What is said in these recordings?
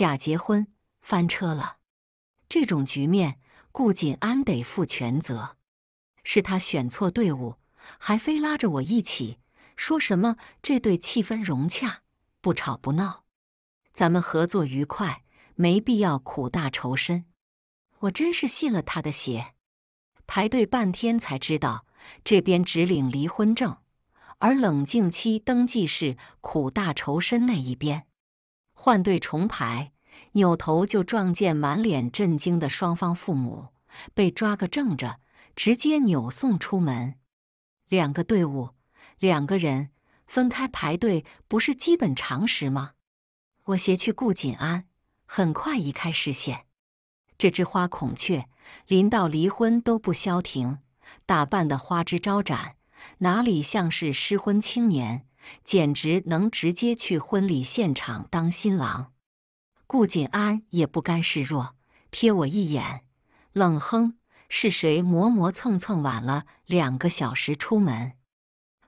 假结婚翻车了，这种局面顾锦安得负全责，是他选错队伍，还非拉着我一起，说什么这对气氛融洽，不吵不闹，咱们合作愉快，没必要苦大仇深。我真是信了他的邪，排队半天才知道这边只领离婚证，而冷静期登记是苦大仇深那一边。换队重排，扭头就撞见满脸震惊的双方父母，被抓个正着，直接扭送出门。两个队伍，两个人分开排队，不是基本常识吗？我携去顾锦安，很快移开视线。这只花孔雀，临到离婚都不消停，打扮的花枝招展，哪里像是失婚青年？简直能直接去婚礼现场当新郎！顾锦安也不甘示弱，瞥我一眼，冷哼：“是谁磨磨蹭蹭晚了两个小时出门？”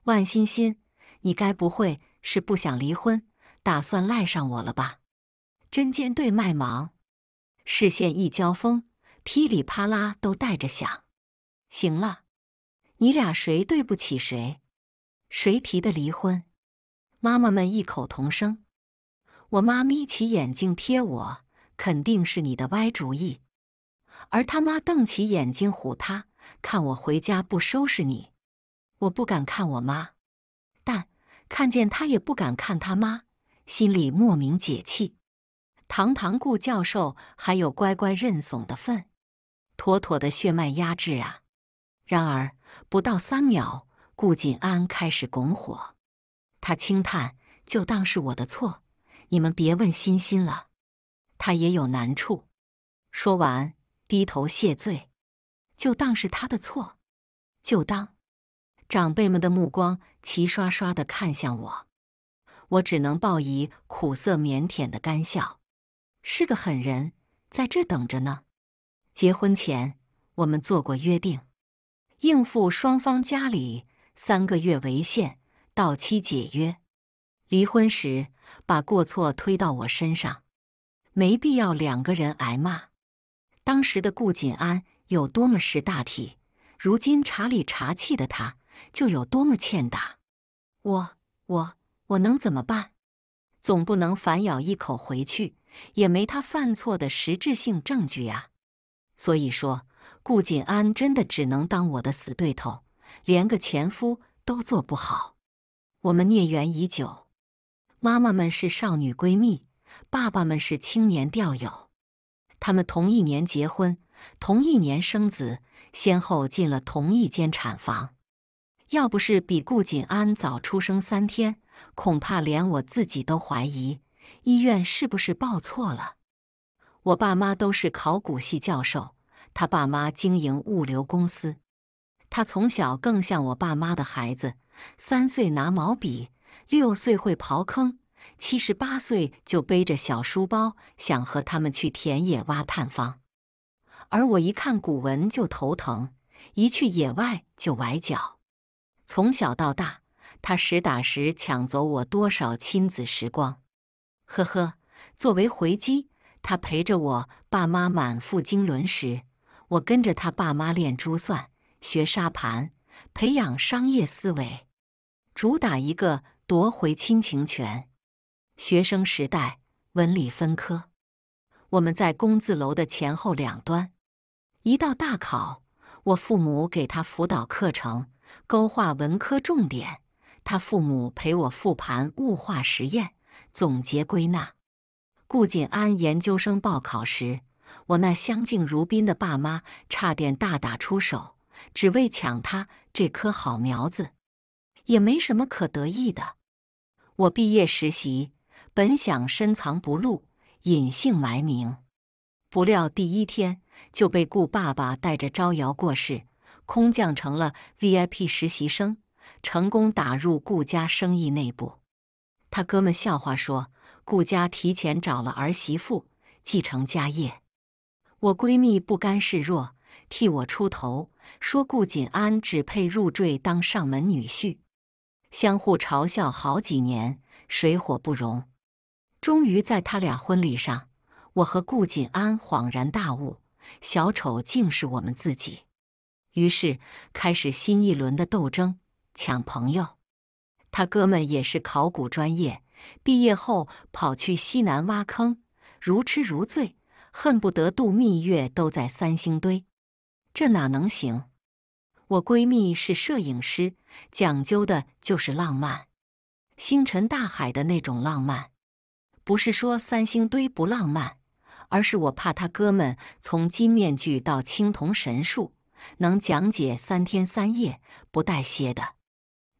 万欣欣，你该不会是不想离婚，打算赖上我了吧？针尖对麦芒，视线一交锋，噼里啪啦都带着响。行了，你俩谁对不起谁？谁提的离婚？妈妈们异口同声。我妈眯起眼睛贴我，肯定是你的歪主意。而他妈瞪起眼睛唬他，看我回家不收拾你。我不敢看我妈，但看见他也不敢看他妈，心里莫名解气。堂堂顾教授还有乖乖认怂的份，妥妥的血脉压制啊。然而不到三秒。顾锦安开始拱火，他轻叹：“就当是我的错，你们别问欣欣了，她也有难处。”说完，低头谢罪：“就当是他的错，就当。”长辈们的目光齐刷刷的看向我，我只能报以苦涩腼腆的干笑：“是个狠人，在这等着呢。”结婚前，我们做过约定，应付双方家里。三个月为限，到期解约。离婚时把过错推到我身上，没必要两个人挨骂。当时的顾锦安有多么识大体，如今查理查气的他就有多么欠打。我我我能怎么办？总不能反咬一口回去，也没他犯错的实质性证据啊。所以说，顾锦安真的只能当我的死对头。连个前夫都做不好，我们孽缘已久。妈妈们是少女闺蜜，爸爸们是青年钓友。他们同一年结婚，同一年生子，先后进了同一间产房。要不是比顾锦安早出生三天，恐怕连我自己都怀疑医院是不是报错了。我爸妈都是考古系教授，他爸妈经营物流公司。他从小更像我爸妈的孩子，三岁拿毛笔，六岁会刨坑，七十八岁就背着小书包想和他们去田野挖探方。而我一看古文就头疼，一去野外就崴脚。从小到大，他实打实抢走我多少亲子时光？呵呵，作为回击，他陪着我爸妈满腹经纶时，我跟着他爸妈练珠算。学沙盘，培养商业思维，主打一个夺回亲情权。学生时代文理分科，我们在工字楼的前后两端。一到大考，我父母给他辅导课程，勾画文科重点；他父母陪我复盘物化实验，总结归纳。顾锦安研究生报考时，我那相敬如宾的爸妈差点大打出手。只为抢他这棵好苗子，也没什么可得意的。我毕业实习，本想深藏不露、隐姓埋名，不料第一天就被顾爸爸带着招摇过市，空降成了 VIP 实习生，成功打入顾家生意内部。他哥们笑话说：“顾家提前找了儿媳妇继承家业。”我闺蜜不甘示弱，替我出头。说顾锦安只配入赘当上门女婿，相互嘲笑好几年，水火不容。终于在他俩婚礼上，我和顾锦安恍然大悟，小丑竟是我们自己。于是开始新一轮的斗争，抢朋友。他哥们也是考古专业，毕业后跑去西南挖坑，如痴如醉，恨不得度蜜月都在三星堆。这哪能行？我闺蜜是摄影师，讲究的就是浪漫，星辰大海的那种浪漫。不是说三星堆不浪漫，而是我怕他哥们从金面具到青铜神树能讲解三天三夜不带歇的。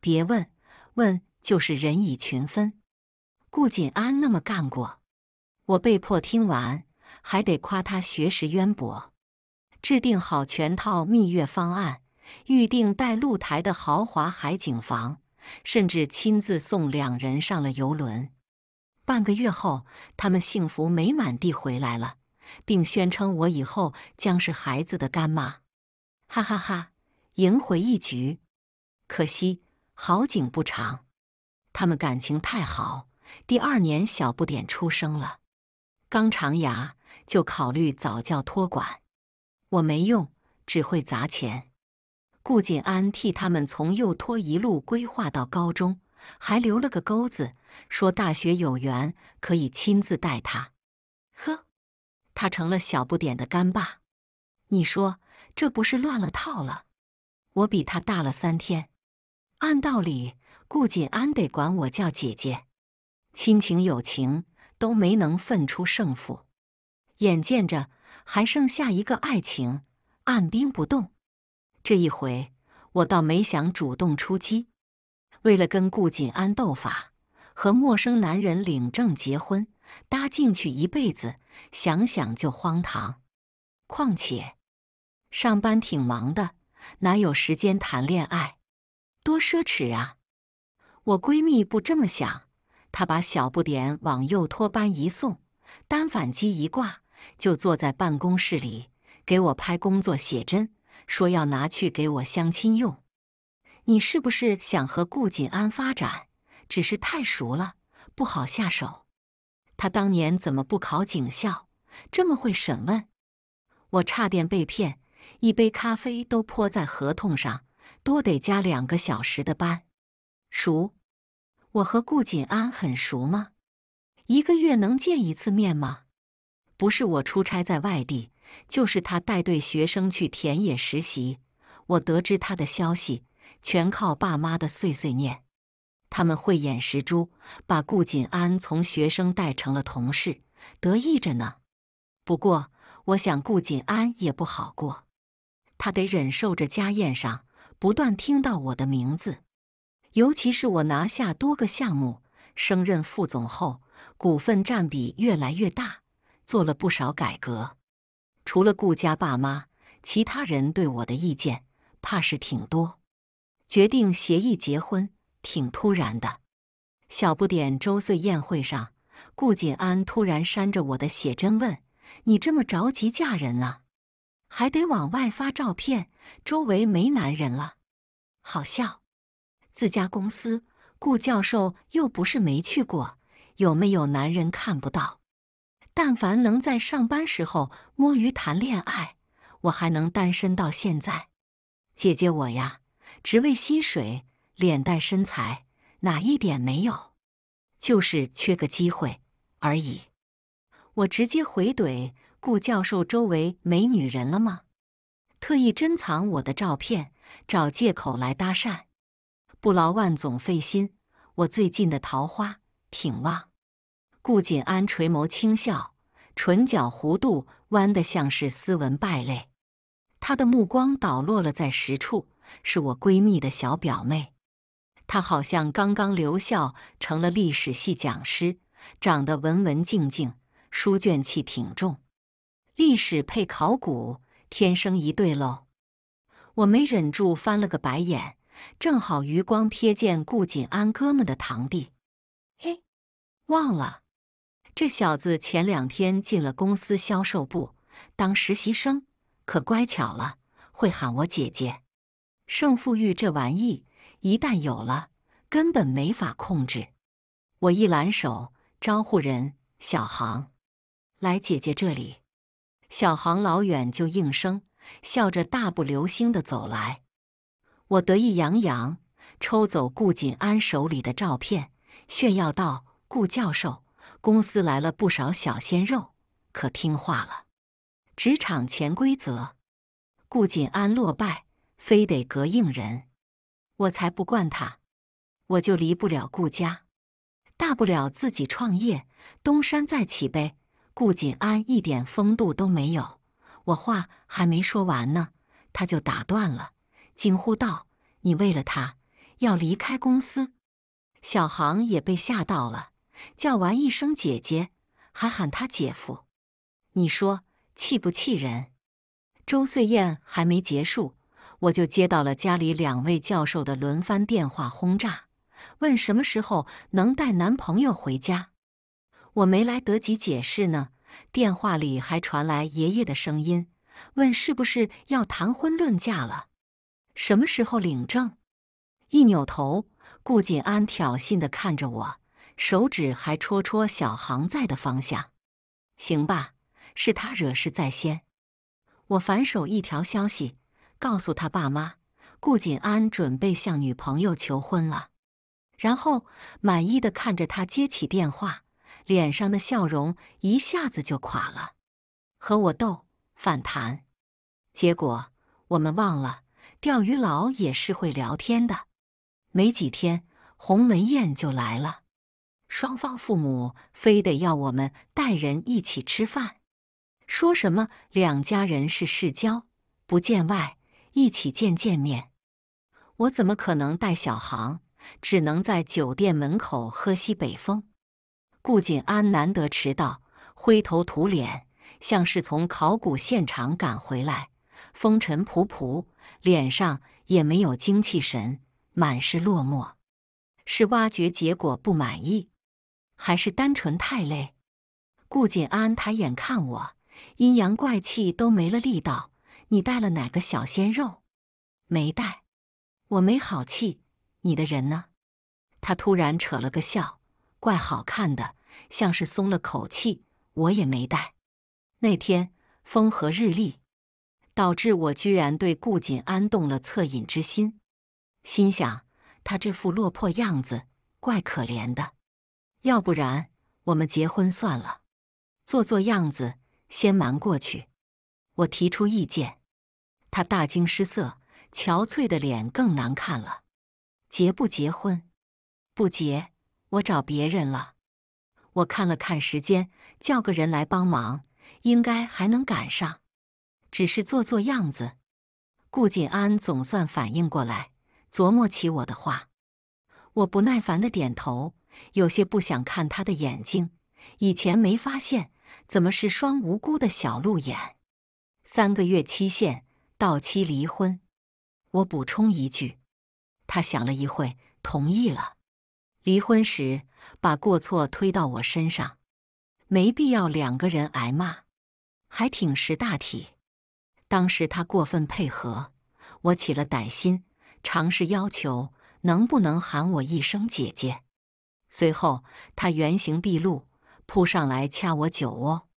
别问，问就是人以群分，顾锦安那么干过，我被迫听完，还得夸他学识渊博。制定好全套蜜月方案，预定带露台的豪华海景房，甚至亲自送两人上了游轮。半个月后，他们幸福美满地回来了，并宣称我以后将是孩子的干妈。哈哈哈，赢回一局。可惜好景不长，他们感情太好，第二年小不点出生了，刚长牙就考虑早教托管。我没用，只会砸钱。顾锦安替他们从幼托一路规划到高中，还留了个钩子，说大学有缘可以亲自带他。呵，他成了小不点的干爸，你说这不是乱了套了？我比他大了三天，按道理顾锦安得管我叫姐姐，亲情友情都没能分出胜负，眼见着。还剩下一个爱情，按兵不动。这一回我倒没想主动出击。为了跟顾锦安斗法，和陌生男人领证结婚，搭进去一辈子，想想就荒唐。况且上班挺忙的，哪有时间谈恋爱？多奢侈啊！我闺蜜不这么想，她把小不点往右托班一送，单反机一挂。就坐在办公室里给我拍工作写真，说要拿去给我相亲用。你是不是想和顾锦安发展？只是太熟了，不好下手。他当年怎么不考警校？这么会审问？我差点被骗，一杯咖啡都泼在合同上，多得加两个小时的班。熟？我和顾锦安很熟吗？一个月能见一次面吗？不是我出差在外地，就是他带队学生去田野实习。我得知他的消息，全靠爸妈的碎碎念。他们慧眼识珠，把顾锦安从学生带成了同事，得意着呢。不过，我想顾锦安也不好过，他得忍受着家宴上不断听到我的名字。尤其是我拿下多个项目，升任副总后，股份占比越来越大。做了不少改革，除了顾家爸妈，其他人对我的意见怕是挺多。决定协议结婚挺突然的。小不点周岁宴会上，顾锦安突然扇着我的写真问：“你这么着急嫁人了，还得往外发照片？周围没男人了？好笑！自家公司，顾教授又不是没去过，有没有男人看不到？”但凡能在上班时候摸鱼谈恋爱，我还能单身到现在。姐姐我呀，只为薪水，脸蛋身材哪一点没有？就是缺个机会而已。我直接回怼顾教授：“周围没女人了吗？”特意珍藏我的照片，找借口来搭讪。不劳万总费心，我最近的桃花挺旺。顾锦安垂眸轻笑，唇角弧度弯得像是斯文败类。他的目光倒落了在实处，是我闺蜜的小表妹。她好像刚刚留校，成了历史系讲师，长得文文静静，书卷气挺重。历史配考古，天生一对喽！我没忍住翻了个白眼，正好余光瞥见顾锦安哥们的堂弟。嘿，忘了。这小子前两天进了公司销售部当实习生，可乖巧了，会喊我姐姐。胜负欲这玩意一旦有了，根本没法控制。我一拦手招呼人：“小航，来姐姐这里。”小航老远就应声，笑着大步流星的走来。我得意洋洋，抽走顾锦安手里的照片，炫耀道：“顾教授。”公司来了不少小鲜肉，可听话了。职场潜规则，顾锦安落败，非得膈应人，我才不惯他。我就离不了顾家，大不了自己创业，东山再起呗。顾锦安一点风度都没有，我话还没说完呢，他就打断了，惊呼道：“你为了他要离开公司？”小航也被吓到了。叫完一声姐姐，还喊他姐夫，你说气不气人？周岁宴还没结束，我就接到了家里两位教授的轮番电话轰炸，问什么时候能带男朋友回家。我没来得及解释呢，电话里还传来爷爷的声音，问是不是要谈婚论嫁了，什么时候领证？一扭头，顾锦安挑衅的看着我。手指还戳戳小航在的方向，行吧，是他惹事在先。我反手一条消息，告诉他爸妈，顾锦安准备向女朋友求婚了。然后满意的看着他接起电话，脸上的笑容一下子就垮了。和我斗反弹，结果我们忘了，钓鱼佬也是会聊天的。没几天，鸿门宴就来了。双方父母非得要我们带人一起吃饭，说什么两家人是世交，不见外，一起见见面。我怎么可能带小航？只能在酒店门口喝西北风。顾锦安难得迟到，灰头土脸，像是从考古现场赶回来，风尘仆仆，脸上也没有精气神，满是落寞，是挖掘结果不满意。还是单纯太累。顾锦安抬眼看我，阴阳怪气都没了力道。你带了哪个小鲜肉？没带。我没好气。你的人呢？他突然扯了个笑，怪好看的，像是松了口气。我也没带。那天风和日丽，导致我居然对顾锦安动了恻隐之心，心想他这副落魄样子，怪可怜的。要不然，我们结婚算了，做做样子，先瞒过去。我提出意见，他大惊失色，憔悴的脸更难看了。结不结婚？不结，我找别人了。我看了看时间，叫个人来帮忙，应该还能赶上。只是做做样子。顾锦安总算反应过来，琢磨起我的话。我不耐烦的点头。有些不想看他的眼睛，以前没发现，怎么是双无辜的小鹿眼？三个月期限，到期离婚。我补充一句，他想了一会，同意了。离婚时把过错推到我身上，没必要两个人挨骂，还挺识大体。当时他过分配合，我起了歹心，尝试要求能不能喊我一声姐姐。随后，他原形毕露，扑上来掐我酒窝。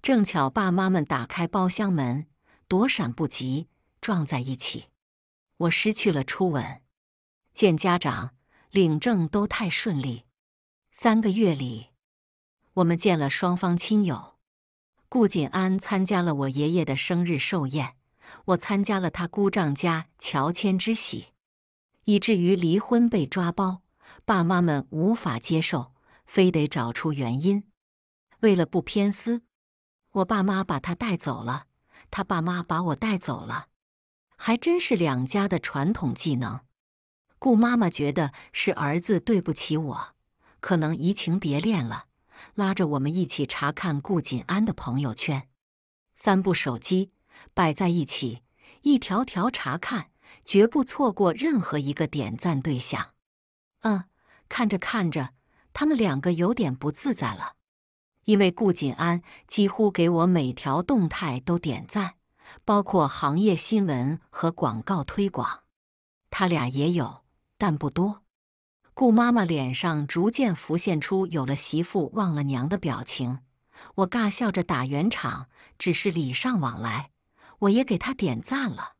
正巧爸妈们打开包厢门，躲闪不及，撞在一起。我失去了初吻。见家长、领证都太顺利。三个月里，我们见了双方亲友。顾锦安参加了我爷爷的生日寿宴，我参加了他姑丈家乔迁之喜，以至于离婚被抓包。爸妈们无法接受，非得找出原因。为了不偏私，我爸妈把他带走了，他爸妈把我带走了，还真是两家的传统技能。顾妈妈觉得是儿子对不起我，可能移情别恋了，拉着我们一起查看顾锦安的朋友圈。三部手机摆在一起，一条条查看，绝不错过任何一个点赞对象。嗯。看着看着，他们两个有点不自在了，因为顾锦安几乎给我每条动态都点赞，包括行业新闻和广告推广。他俩也有，但不多。顾妈妈脸上逐渐浮现出有了媳妇忘了娘的表情，我尬笑着打圆场，只是礼尚往来，我也给他点赞了，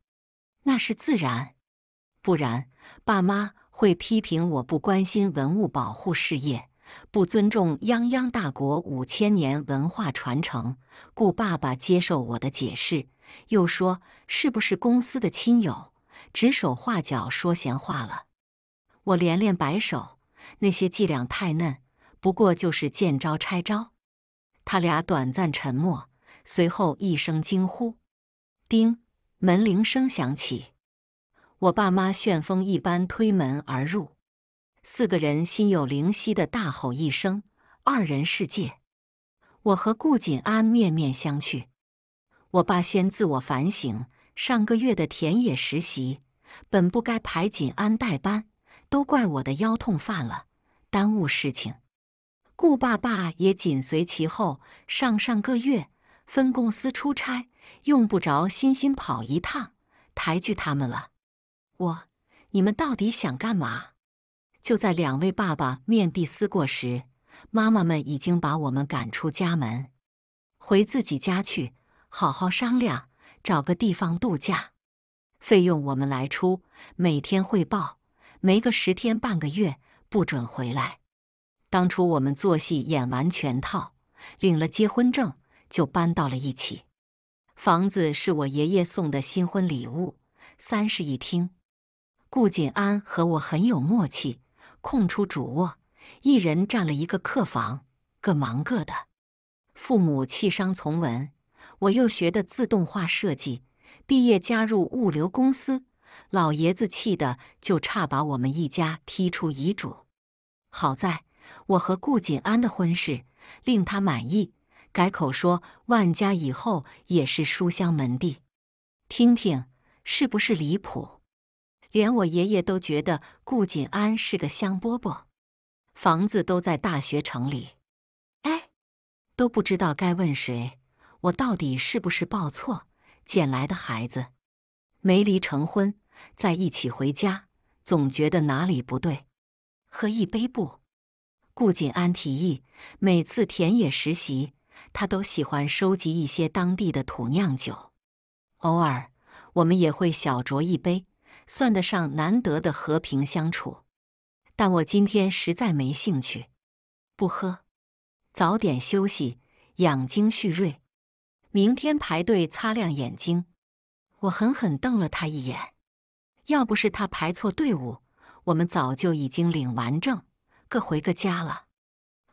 那是自然，不然爸妈。会批评我不关心文物保护事业，不尊重泱泱大国五千年文化传承。故爸爸接受我的解释，又说是不是公司的亲友指手画脚说闲话了？我连连摆手，那些伎俩太嫩，不过就是见招拆招。他俩短暂沉默，随后一声惊呼，叮，门铃声响起。我爸妈旋风一般推门而入，四个人心有灵犀的大吼一声“二人世界”。我和顾锦安面面相觑。我爸先自我反省：上个月的田野实习本不该排锦安代班，都怪我的腰痛犯了，耽误事情。顾爸爸也紧随其后：上上个月分公司出差，用不着欣欣跑一趟，抬举他们了。我，你们到底想干嘛？就在两位爸爸面壁思过时，妈妈们已经把我们赶出家门，回自己家去，好好商量，找个地方度假，费用我们来出，每天汇报，没个十天半个月不准回来。当初我们做戏演完全套，领了结婚证，就搬到了一起。房子是我爷爷送的新婚礼物，三室一厅。顾锦安和我很有默契，空出主卧，一人占了一个客房，各忙各的。父母弃商从文，我又学的自动化设计，毕业加入物流公司。老爷子气的就差把我们一家踢出遗嘱。好在我和顾锦安的婚事令他满意，改口说万家以后也是书香门第。听听是不是离谱？连我爷爷都觉得顾锦安是个香饽饽，房子都在大学城里。哎，都不知道该问谁，我到底是不是抱错捡来的孩子？没离成婚，在一起回家，总觉得哪里不对。喝一杯不？顾锦安提议。每次田野实习，他都喜欢收集一些当地的土酿酒，偶尔我们也会小酌一杯。算得上难得的和平相处，但我今天实在没兴趣，不喝，早点休息，养精蓄锐，明天排队，擦亮眼睛。我狠狠瞪了他一眼，要不是他排错队伍，我们早就已经领完证，各回各家了。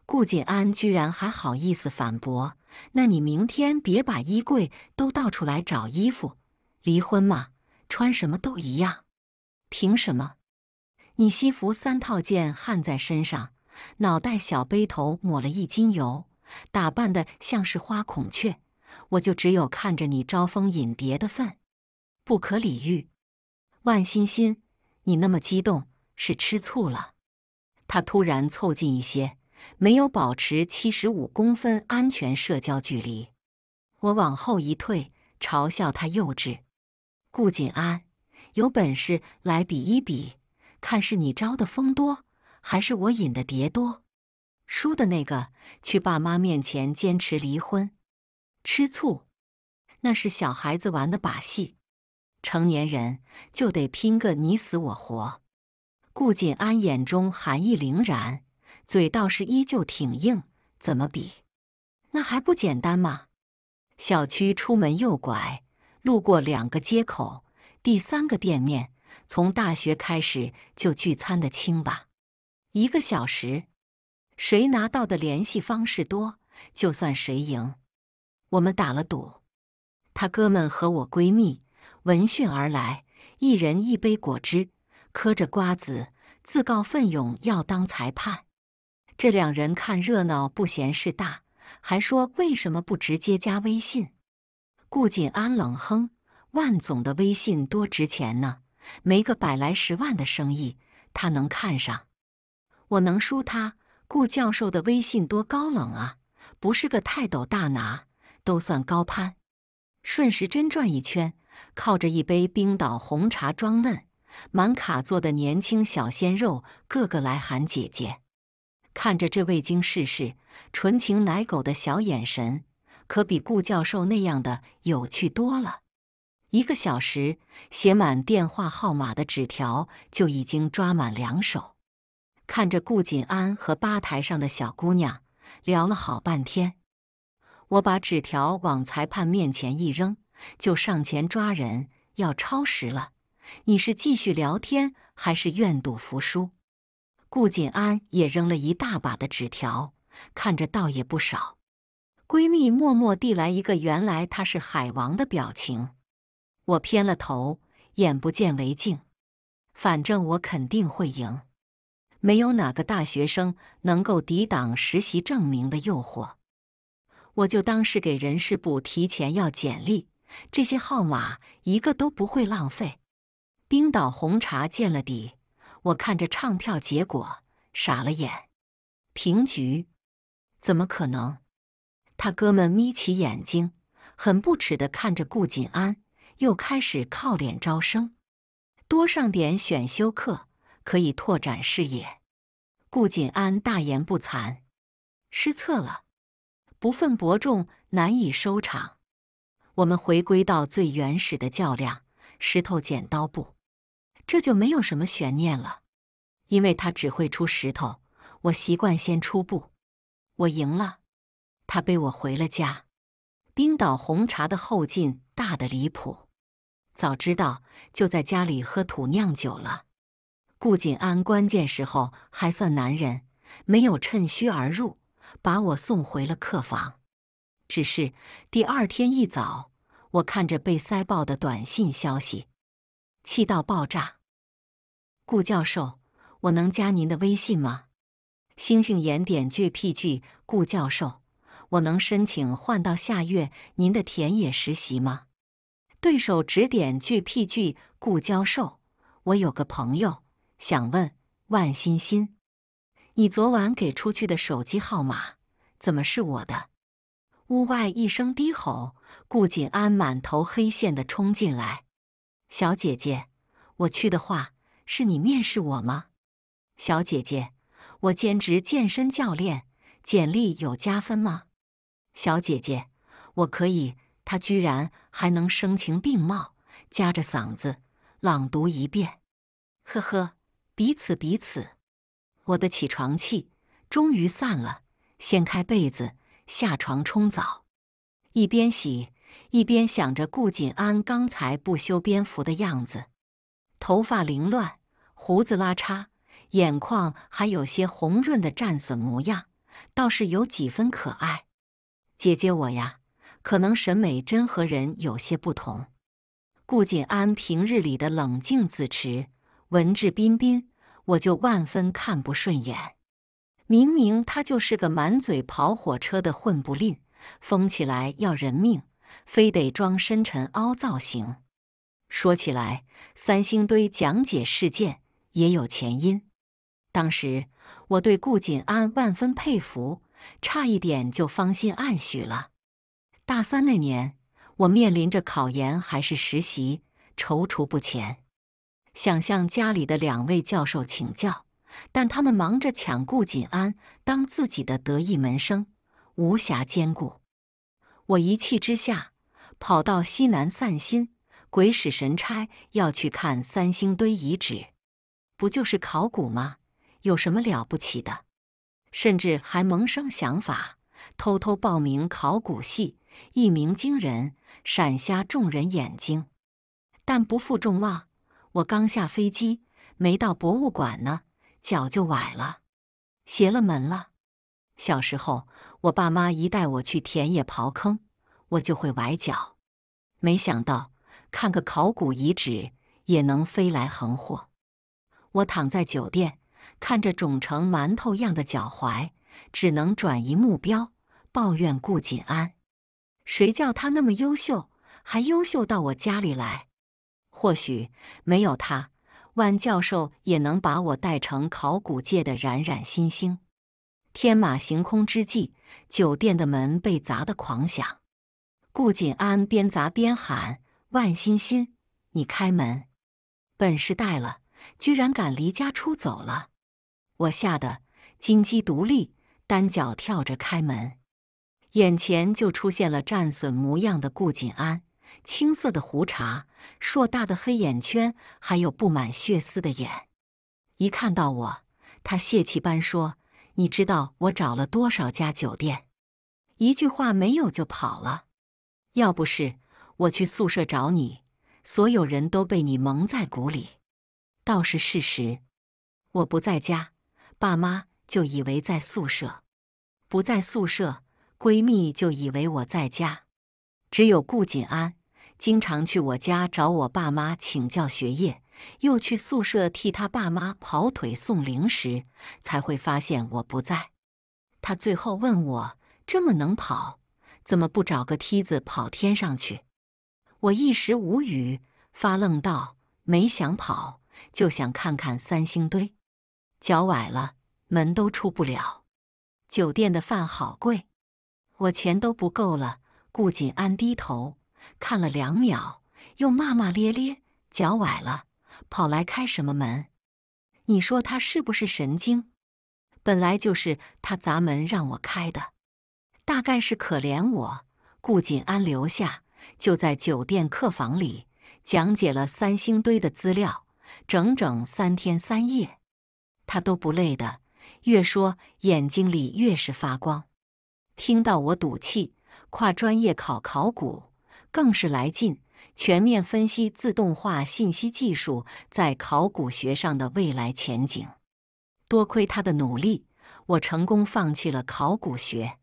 顾锦安居然还好意思反驳，那你明天别把衣柜都倒出来找衣服，离婚吗？穿什么都一样，凭什么？你西服三套件焊在身上，脑袋小背头抹了一斤油，打扮的像是花孔雀，我就只有看着你招蜂引蝶的份，不可理喻。万欣欣，你那么激动是吃醋了？他突然凑近一些，没有保持七十五公分安全社交距离，我往后一退，嘲笑他幼稚。顾锦安，有本事来比一比，看是你招的蜂多，还是我引的蝶多。输的那个去爸妈面前坚持离婚。吃醋？那是小孩子玩的把戏，成年人就得拼个你死我活。顾锦安眼中寒意凛然，嘴倒是依旧挺硬。怎么比？那还不简单吗？小区出门右拐。路过两个街口，第三个店面，从大学开始就聚餐的清吧。一个小时，谁拿到的联系方式多，就算谁赢。我们打了赌。他哥们和我闺蜜闻讯而来，一人一杯果汁，嗑着瓜子，自告奋勇要当裁判。这两人看热闹不嫌事大，还说为什么不直接加微信。顾锦安冷哼：“万总的微信多值钱呢，没个百来十万的生意，他能看上？我能输他？顾教授的微信多高冷啊，不是个泰斗大拿，都算高攀。顺时针转一圈，靠着一杯冰岛红茶装嫩，满卡座的年轻小鲜肉，个个来喊姐姐。看着这未经世事、纯情奶狗的小眼神。”可比顾教授那样的有趣多了。一个小时，写满电话号码的纸条就已经抓满两手。看着顾锦安和吧台上的小姑娘聊了好半天，我把纸条往裁判面前一扔，就上前抓人。要超时了，你是继续聊天还是愿赌服输？顾锦安也扔了一大把的纸条，看着倒也不少。闺蜜默默递来一个“原来他是海王”的表情，我偏了头，眼不见为净。反正我肯定会赢，没有哪个大学生能够抵挡实习证明的诱惑。我就当是给人事部提前要简历，这些号码一个都不会浪费。冰岛红茶见了底，我看着唱票结果傻了眼，平局？怎么可能？他哥们眯起眼睛，很不耻地看着顾锦安，又开始靠脸招生。多上点选修课，可以拓展视野。顾锦安大言不惭，失策了，不分伯仲，难以收场。我们回归到最原始的较量：石头、剪刀、布。这就没有什么悬念了，因为他只会出石头，我习惯先出布，我赢了。他背我回了家，冰岛红茶的后劲大得离谱，早知道就在家里喝土酿酒了。顾锦安关键时候还算男人，没有趁虚而入，把我送回了客房。只是第二天一早，我看着被塞爆的短信消息，气到爆炸。顾教授，我能加您的微信吗？星星眼点 j p g 顾教授。我能申请换到下月您的田野实习吗？对手指点句 P 句顾教授，我有个朋友想问万欣欣，你昨晚给出去的手机号码怎么是我的？屋外一声低吼，顾锦安满头黑线的冲进来。小姐姐，我去的话是你面试我吗？小姐姐，我兼职健身教练，简历有加分吗？小姐姐，我可以。他居然还能声情并茂，夹着嗓子朗读一遍。呵呵，彼此彼此。我的起床气终于散了，掀开被子下床冲澡，一边洗一边想着顾锦安刚才不修边幅的样子，头发凌乱，胡子拉碴，眼眶还有些红润的战损模样，倒是有几分可爱。姐姐，我呀，可能审美真和人有些不同。顾锦安平日里的冷静自持、文质彬彬，我就万分看不顺眼。明明他就是个满嘴跑火车的混不吝，疯起来要人命，非得装深沉凹造型。说起来，三星堆讲解事件也有前因。当时我对顾锦安万分佩服。差一点就芳心暗许了。大三那年，我面临着考研还是实习，踌躇不前，想向家里的两位教授请教，但他们忙着抢顾锦安当自己的得意门生，无暇兼顾。我一气之下跑到西南散心，鬼使神差要去看三星堆遗址。不就是考古吗？有什么了不起的？甚至还萌生想法，偷偷报名考古系，一鸣惊人，闪瞎众人眼睛。但不负众望，我刚下飞机，没到博物馆呢，脚就崴了，邪了门了！小时候，我爸妈一带我去田野刨坑，我就会崴脚。没想到，看个考古遗址也能飞来横祸。我躺在酒店。看着肿成馒头样的脚踝，只能转移目标，抱怨顾锦安：“谁叫他那么优秀，还优秀到我家里来？或许没有他，万教授也能把我带成考古界的冉冉新星。”天马行空之际，酒店的门被砸得狂响。顾锦安边砸边喊：“万欣欣，你开门！本事大了，居然敢离家出走了！”我吓得金鸡独立，单脚跳着开门，眼前就出现了战损模样的顾锦安，青色的胡茬，硕大的黑眼圈，还有布满血丝的眼。一看到我，他泄气般说：“你知道我找了多少家酒店，一句话没有就跑了。要不是我去宿舍找你，所有人都被你蒙在鼓里，倒是事实。我不在家。”爸妈就以为在宿舍，不在宿舍，闺蜜就以为我在家。只有顾锦安经常去我家找我爸妈请教学业，又去宿舍替他爸妈跑腿送零食，才会发现我不在。他最后问我这么能跑，怎么不找个梯子跑天上去？我一时无语，发愣道：没想跑，就想看看三星堆。脚崴了，门都出不了。酒店的饭好贵，我钱都不够了。顾锦安低头看了两秒，又骂骂咧咧：“脚崴了，跑来开什么门？你说他是不是神经？本来就是他砸门让我开的，大概是可怜我。”顾锦安留下，就在酒店客房里讲解了三星堆的资料，整整三天三夜。他都不累的，越说眼睛里越是发光。听到我赌气跨专业考考古，更是来劲。全面分析自动化信息技术在考古学上的未来前景。多亏他的努力，我成功放弃了考古学。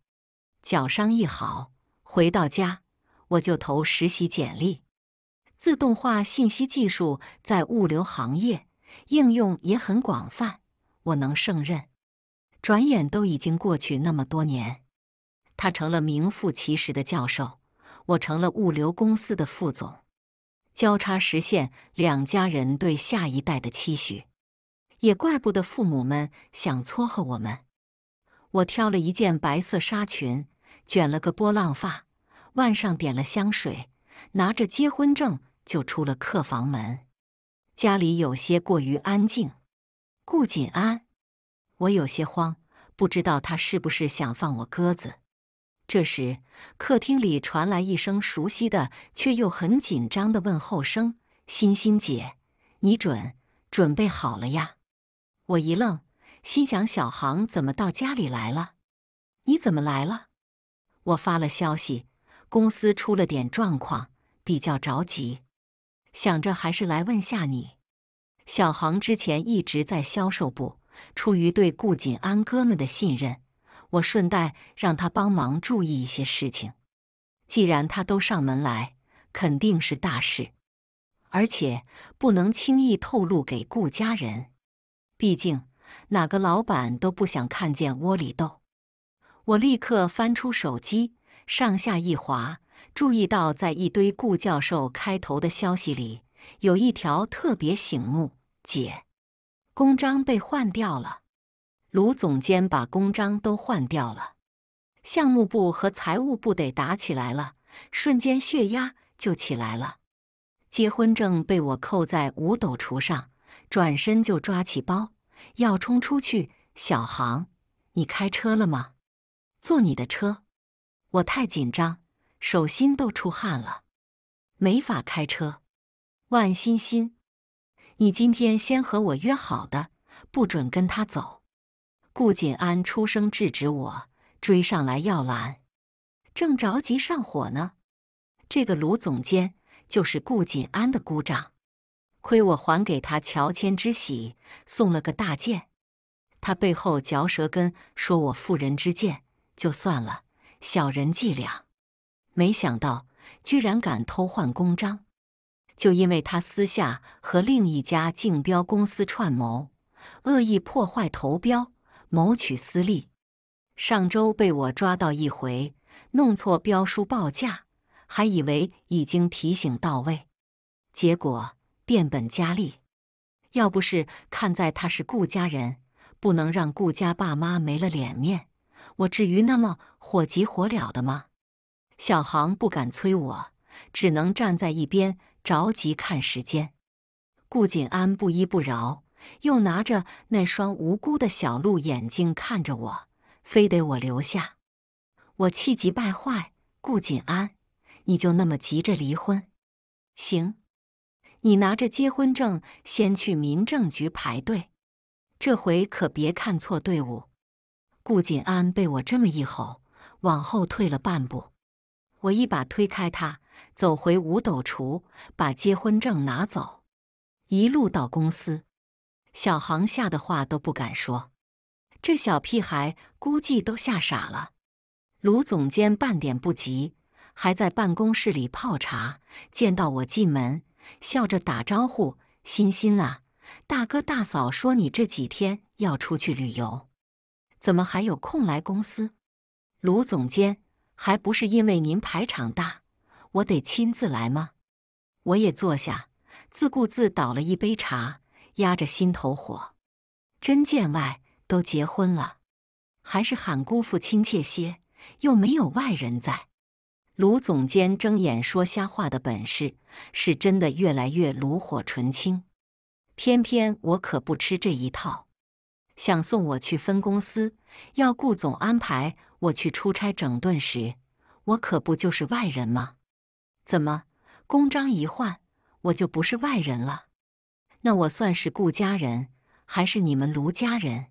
脚伤一好，回到家我就投实习简历。自动化信息技术在物流行业应用也很广泛。我能胜任。转眼都已经过去那么多年，他成了名副其实的教授，我成了物流公司的副总，交叉实现两家人对下一代的期许。也怪不得父母们想撮合我们。我挑了一件白色纱裙，卷了个波浪发，腕上点了香水，拿着结婚证就出了客房门。家里有些过于安静。顾锦安，我有些慌，不知道他是不是想放我鸽子。这时，客厅里传来一声熟悉的，却又很紧张的问候声：“欣欣姐，你准准备好了呀？”我一愣，心想：“小航怎么到家里来了？你怎么来了？”我发了消息：“公司出了点状况，比较着急，想着还是来问下你。”小航之前一直在销售部，出于对顾锦安哥们的信任，我顺带让他帮忙注意一些事情。既然他都上门来，肯定是大事，而且不能轻易透露给顾家人，毕竟哪个老板都不想看见窝里斗。我立刻翻出手机，上下一划，注意到在一堆顾教授开头的消息里，有一条特别醒目。姐，公章被换掉了，卢总监把公章都换掉了，项目部和财务部得打起来了，瞬间血压就起来了。结婚证被我扣在五斗橱上，转身就抓起包要冲出去。小航，你开车了吗？坐你的车，我太紧张，手心都出汗了，没法开车。万欣欣。你今天先和我约好的，不准跟他走。顾锦安出声制止我，追上来要拦，正着急上火呢。这个卢总监就是顾锦安的姑丈，亏我还给他乔迁之喜送了个大件，他背后嚼舌根说我妇人之见，就算了，小人伎俩，没想到居然敢偷换公章。就因为他私下和另一家竞标公司串谋，恶意破坏投标，谋取私利。上周被我抓到一回，弄错标书报价，还以为已经提醒到位，结果变本加厉。要不是看在他是顾家人，不能让顾家爸妈没了脸面，我至于那么火急火燎的吗？小航不敢催我，只能站在一边。着急看时间，顾锦安不依不饶，又拿着那双无辜的小鹿眼睛看着我，非得我留下。我气急败坏：“顾锦安，你就那么急着离婚？行，你拿着结婚证先去民政局排队，这回可别看错队伍。”顾锦安被我这么一吼，往后退了半步，我一把推开他。走回五斗橱，把结婚证拿走，一路到公司。小航吓的话都不敢说，这小屁孩估计都吓傻了。卢总监半点不急，还在办公室里泡茶。见到我进门，笑着打招呼：“欣欣啊，大哥大嫂说你这几天要出去旅游，怎么还有空来公司？”卢总监还不是因为您排场大。我得亲自来吗？我也坐下，自顾自倒了一杯茶，压着心头火。真见外，都结婚了，还是喊姑父亲切些。又没有外人在，卢总监睁眼说瞎话的本事是真的越来越炉火纯青。偏偏我可不吃这一套。想送我去分公司，要顾总安排我去出差整顿时，我可不就是外人吗？怎么，公章一换，我就不是外人了？那我算是顾家人，还是你们卢家人？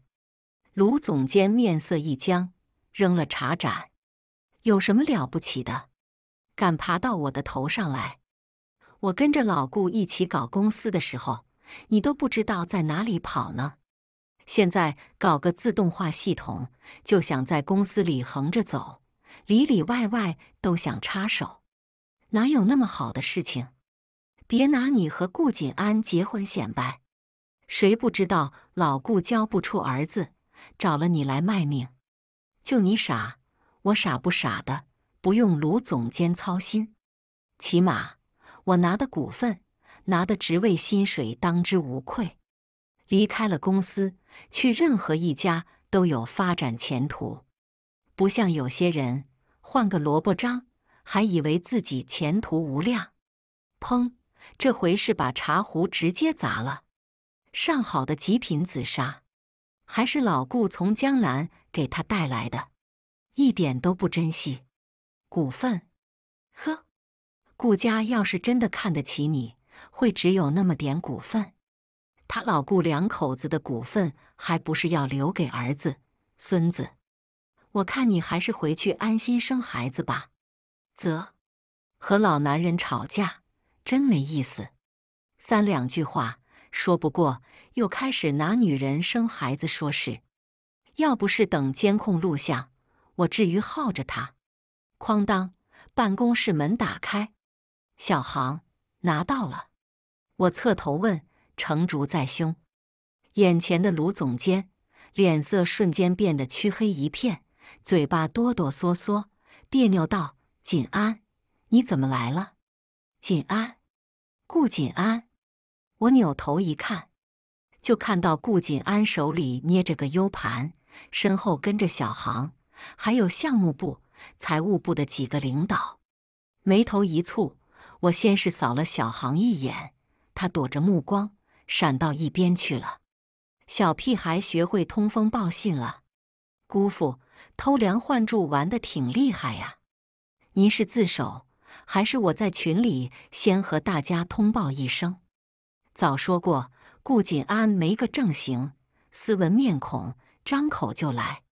卢总监面色一僵，扔了茶盏：“有什么了不起的？敢爬到我的头上来？我跟着老顾一起搞公司的时候，你都不知道在哪里跑呢。现在搞个自动化系统，就想在公司里横着走，里里外外都想插手。”哪有那么好的事情？别拿你和顾锦安结婚显摆，谁不知道老顾教不出儿子，找了你来卖命。就你傻，我傻不傻的？不用卢总监操心，起码我拿的股份、拿的职位、薪水当之无愧。离开了公司，去任何一家都有发展前途，不像有些人换个萝卜章。还以为自己前途无量，砰！这回是把茶壶直接砸了。上好的极品紫砂，还是老顾从江南给他带来的，一点都不珍惜。股份？呵，顾家要是真的看得起你，会只有那么点股份？他老顾两口子的股份还不是要留给儿子、孙子？我看你还是回去安心生孩子吧。则和老男人吵架真没意思，三两句话说不过，又开始拿女人生孩子说事。要不是等监控录像，我至于耗着他。哐当，办公室门打开，小航拿到了。我侧头问，成竹在胸。眼前的卢总监脸色瞬间变得黢黑一片，嘴巴哆哆嗦嗦，别扭道。锦安，你怎么来了？锦安，顾锦安，我扭头一看，就看到顾锦安手里捏着个 U 盘，身后跟着小航，还有项目部、财务部的几个领导。眉头一蹙，我先是扫了小航一眼，他躲着目光，闪到一边去了。小屁孩学会通风报信了，姑父，偷梁换柱玩的挺厉害呀。您是自首，还是我在群里先和大家通报一声？早说过，顾锦安没个正形，斯文面孔，张口就来。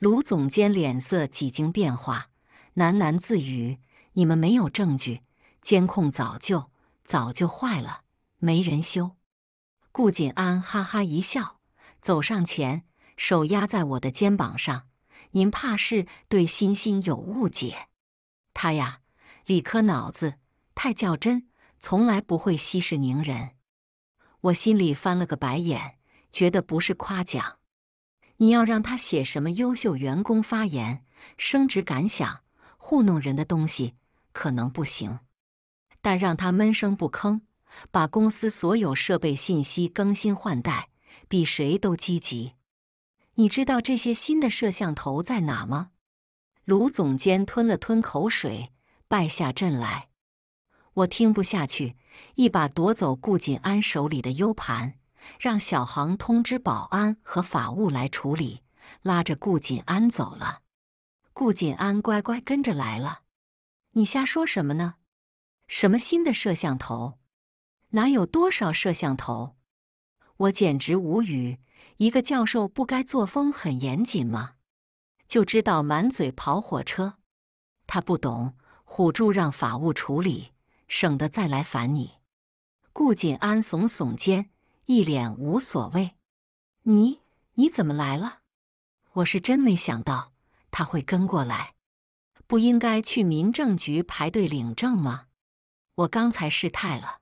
卢总监脸色几经变化，喃喃自语：“你们没有证据，监控早就早就坏了，没人修。”顾锦安哈哈一笑，走上前，手压在我的肩膀上：“您怕是对欣欣有误解。”他呀，理科脑子太较真，从来不会息事宁人。我心里翻了个白眼，觉得不是夸奖。你要让他写什么优秀员工发言、升职感想，糊弄人的东西可能不行。但让他闷声不吭，把公司所有设备信息更新换代，比谁都积极。你知道这些新的摄像头在哪吗？卢总监吞了吞口水，败下阵来。我听不下去，一把夺走顾锦安手里的 U 盘，让小航通知保安和法务来处理，拉着顾锦安走了。顾锦安乖乖跟着来了。你瞎说什么呢？什么新的摄像头？哪有多少摄像头？我简直无语。一个教授不该作风很严谨吗？就知道满嘴跑火车，他不懂，唬住让法务处理，省得再来烦你。顾锦安耸耸肩，一脸无所谓。你你怎么来了？我是真没想到他会跟过来，不应该去民政局排队领证吗？我刚才失态了。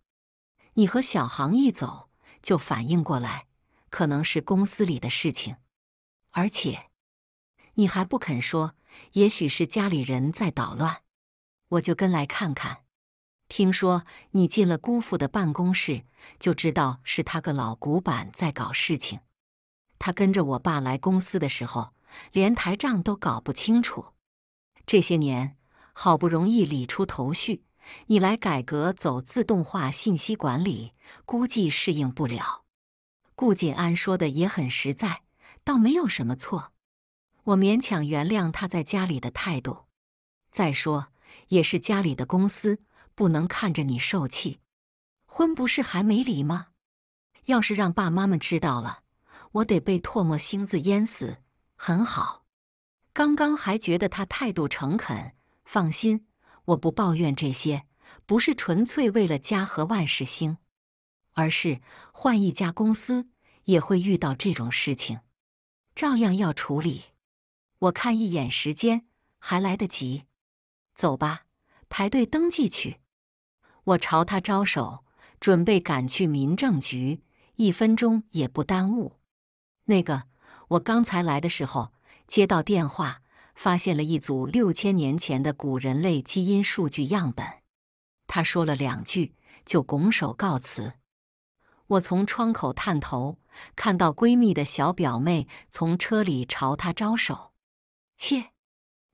你和小航一走就反应过来，可能是公司里的事情，而且。你还不肯说，也许是家里人在捣乱，我就跟来看看。听说你进了姑父的办公室，就知道是他个老古板在搞事情。他跟着我爸来公司的时候，连台账都搞不清楚。这些年好不容易理出头绪，你来改革走自动化信息管理，估计适应不了。顾锦安说的也很实在，倒没有什么错。我勉强原谅他在家里的态度，再说也是家里的公司，不能看着你受气。婚不是还没离吗？要是让爸妈们知道了，我得被唾沫星子淹死。很好，刚刚还觉得他态度诚恳，放心，我不抱怨这些，不是纯粹为了家和万事兴，而是换一家公司也会遇到这种事情，照样要处理。我看一眼时间，还来得及，走吧，排队登记去。我朝他招手，准备赶去民政局，一分钟也不耽误。那个，我刚才来的时候接到电话，发现了一组六千年前的古人类基因数据样本。他说了两句，就拱手告辞。我从窗口探头，看到闺蜜的小表妹从车里朝他招手。切，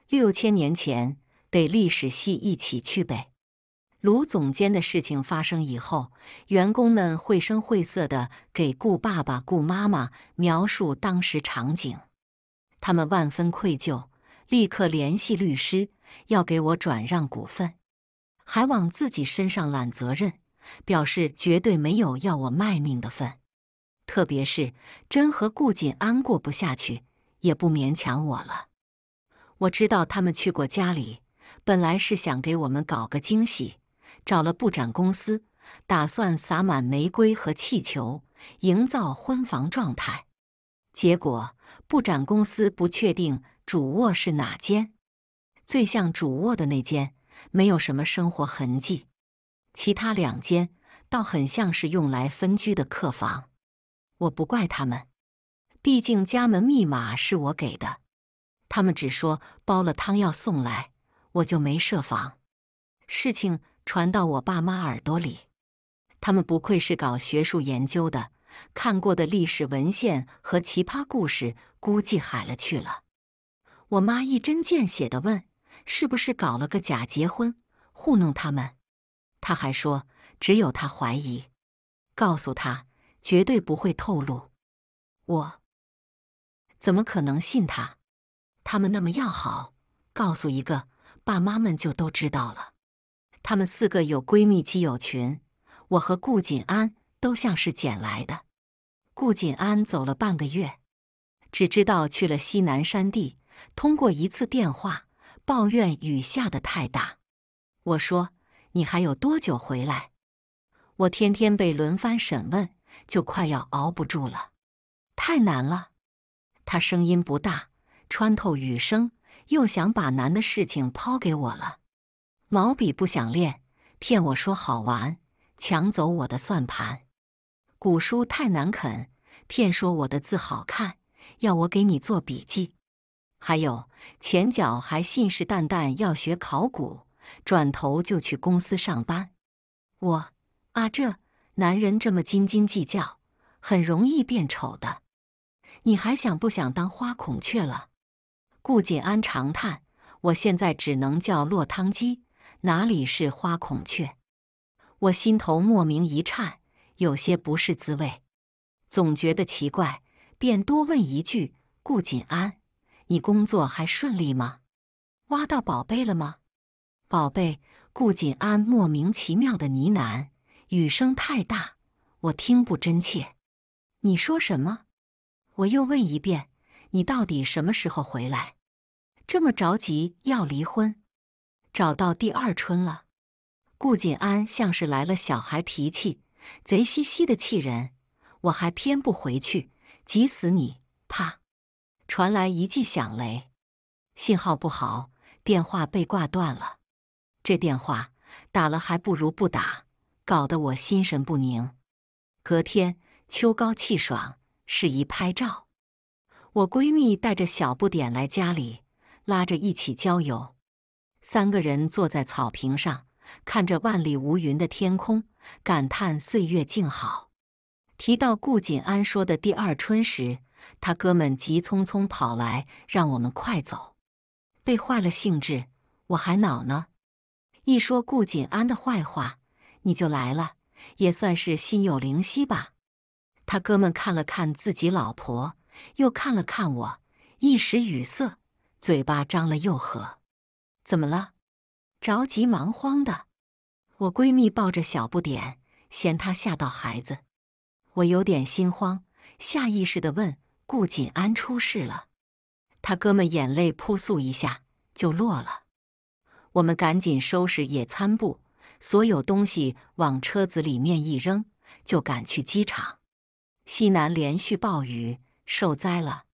六千年前得历史系一起去呗。卢总监的事情发生以后，员工们绘声绘色的给顾爸爸、顾妈妈描述当时场景，他们万分愧疚，立刻联系律师要给我转让股份，还往自己身上揽责任，表示绝对没有要我卖命的份。特别是真和顾锦安过不下去，也不勉强我了。我知道他们去过家里，本来是想给我们搞个惊喜，找了布展公司，打算撒满玫瑰和气球，营造婚房状态。结果布展公司不确定主卧是哪间，最像主卧的那间没有什么生活痕迹，其他两间倒很像是用来分居的客房。我不怪他们，毕竟家门密码是我给的。他们只说煲了汤要送来，我就没设防。事情传到我爸妈耳朵里，他们不愧是搞学术研究的，看过的历史文献和奇葩故事估计海了去了。我妈一针见血的问：“是不是搞了个假结婚，糊弄他们？”她还说：“只有她怀疑，告诉她绝对不会透露。”我怎么可能信他？他们那么要好，告诉一个，爸妈们就都知道了。他们四个有闺蜜基友群，我和顾锦安都像是捡来的。顾锦安走了半个月，只知道去了西南山地，通过一次电话抱怨雨下的太大。我说：“你还有多久回来？”我天天被轮番审问，就快要熬不住了，太难了。他声音不大。穿透雨声，又想把难的事情抛给我了。毛笔不想练，骗我说好玩，抢走我的算盘。古书太难啃，骗说我的字好看，要我给你做笔记。还有前脚还信誓旦旦要学考古，转头就去公司上班。我啊，这男人这么斤斤计较，很容易变丑的。你还想不想当花孔雀了？顾锦安长叹：“我现在只能叫落汤鸡，哪里是花孔雀？”我心头莫名一颤，有些不是滋味，总觉得奇怪，便多问一句：“顾锦安，你工作还顺利吗？挖到宝贝了吗？”宝贝，顾锦安莫名其妙的呢喃：“雨声太大，我听不真切。你说什么？”我又问一遍：“你到底什么时候回来？”这么着急要离婚，找到第二春了。顾锦安像是来了小孩脾气，贼兮兮的气人。我还偏不回去，急死你！啪，传来一记响雷，信号不好，电话被挂断了。这电话打了还不如不打，搞得我心神不宁。隔天秋高气爽，适宜拍照。我闺蜜带着小不点来家里。拉着一起郊游，三个人坐在草坪上，看着万里无云的天空，感叹岁月静好。提到顾锦安说的“第二春”时，他哥们急匆匆跑来，让我们快走，被坏了兴致，我还恼呢。一说顾锦安的坏话，你就来了，也算是心有灵犀吧。他哥们看了看自己老婆，又看了看我，一时语塞。嘴巴张了又合，怎么了？着急忙慌的。我闺蜜抱着小不点，嫌他吓到孩子。我有点心慌，下意识的问：“顾锦安出事了？”他哥们眼泪扑簌一下就落了。我们赶紧收拾野餐布，所有东西往车子里面一扔，就赶去机场。西南连续暴雨，受灾了。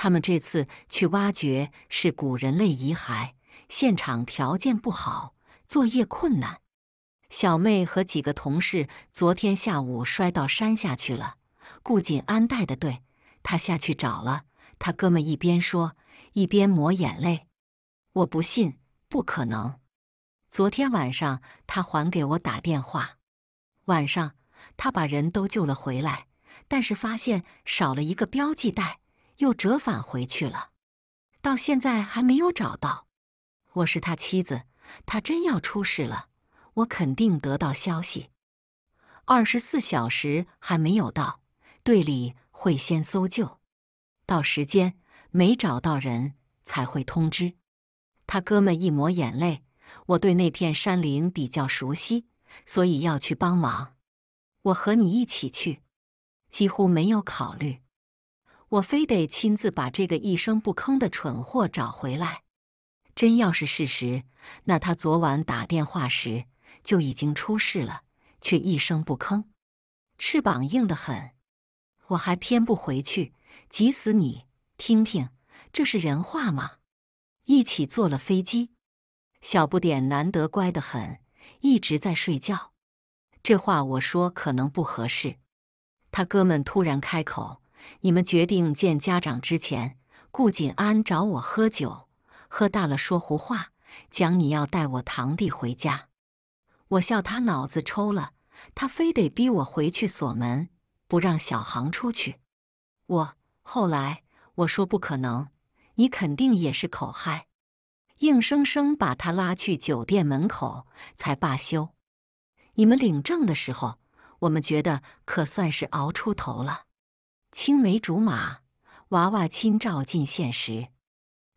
他们这次去挖掘是古人类遗骸，现场条件不好，作业困难。小妹和几个同事昨天下午摔到山下去了。顾锦安带的队，他下去找了他哥们，一边说一边抹眼泪。我不信，不可能。昨天晚上他还给我打电话。晚上他把人都救了回来，但是发现少了一个标记带。又折返回去了，到现在还没有找到。我是他妻子，他真要出事了，我肯定得到消息。二十四小时还没有到，队里会先搜救，到时间没找到人才会通知。他哥们一抹眼泪，我对那片山林比较熟悉，所以要去帮忙。我和你一起去，几乎没有考虑。我非得亲自把这个一声不吭的蠢货找回来。真要是事实，那他昨晚打电话时就已经出事了，却一声不吭，翅膀硬得很。我还偏不回去，急死你！听听，这是人话吗？一起坐了飞机，小不点难得乖得很，一直在睡觉。这话我说可能不合适。他哥们突然开口。你们决定见家长之前，顾锦安找我喝酒，喝大了说胡话，讲你要带我堂弟回家。我笑他脑子抽了，他非得逼我回去锁门，不让小航出去。我后来我说不可能，你肯定也是口嗨，硬生生把他拉去酒店门口才罢休。你们领证的时候，我们觉得可算是熬出头了。青梅竹马，娃娃亲照进现实。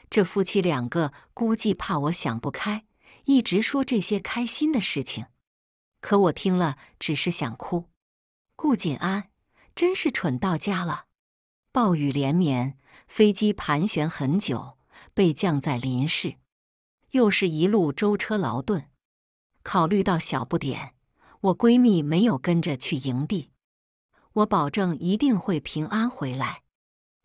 这夫妻两个估计怕我想不开，一直说这些开心的事情。可我听了，只是想哭。顾锦安真是蠢到家了。暴雨连绵，飞机盘旋很久，被降在林市，又是一路舟车劳顿。考虑到小不点，我闺蜜没有跟着去营地。我保证一定会平安回来。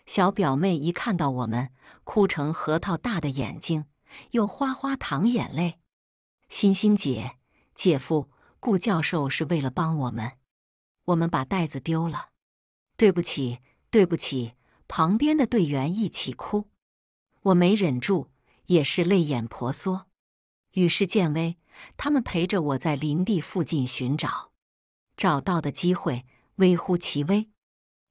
小表妹一看到我们，哭成核桃大的眼睛，又哗哗淌眼泪。欣欣姐姐夫顾教授是为了帮我们。我们把袋子丢了，对不起，对不起。旁边的队员一起哭，我没忍住，也是泪眼婆娑。与世见微，他们陪着我在林地附近寻找，找到的机会。微乎其微，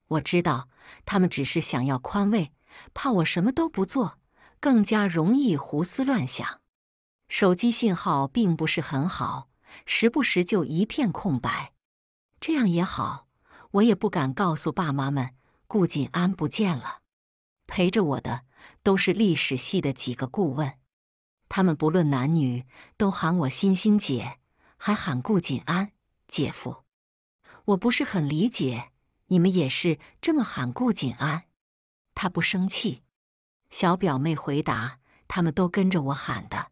我知道他们只是想要宽慰，怕我什么都不做，更加容易胡思乱想。手机信号并不是很好，时不时就一片空白。这样也好，我也不敢告诉爸妈们顾锦安不见了。陪着我的都是历史系的几个顾问，他们不论男女都喊我欣欣姐，还喊顾锦安姐夫。我不是很理解，你们也是这么喊顾锦安？他不生气。小表妹回答：“他们都跟着我喊的。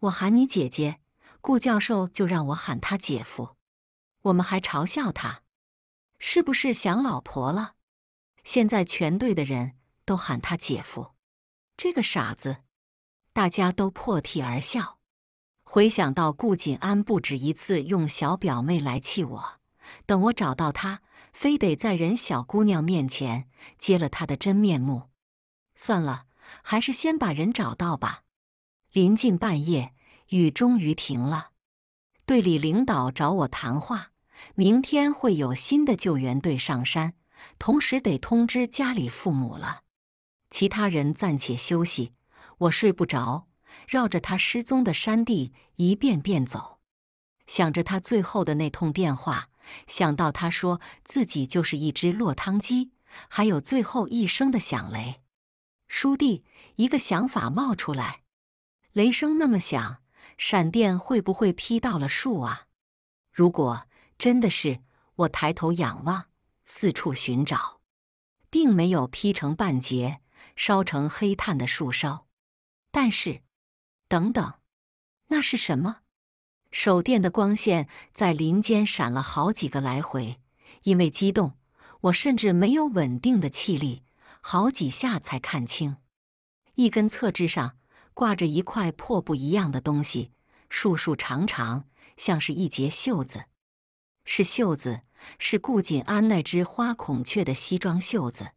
我喊你姐姐，顾教授就让我喊他姐夫。我们还嘲笑他，是不是想老婆了？现在全队的人都喊他姐夫，这个傻子！大家都破涕而笑。回想到顾锦安不止一次用小表妹来气我。”等我找到他，非得在人小姑娘面前揭了他的真面目。算了，还是先把人找到吧。临近半夜，雨终于停了。队里领导找我谈话，明天会有新的救援队上山，同时得通知家里父母了。其他人暂且休息，我睡不着，绕着他失踪的山地一遍遍走，想着他最后的那通电话。想到他说自己就是一只落汤鸡，还有最后一声的响雷，叔弟，一个想法冒出来：雷声那么响，闪电会不会劈到了树啊？如果真的是，我抬头仰望，四处寻找，并没有劈成半截、烧成黑炭的树梢。但是，等等，那是什么？手电的光线在林间闪了好几个来回，因为激动，我甚至没有稳定的气力，好几下才看清，一根侧枝上挂着一块破布一样的东西，竖竖长长，像是一截袖子，是袖子，是顾锦安那只花孔雀的西装袖子。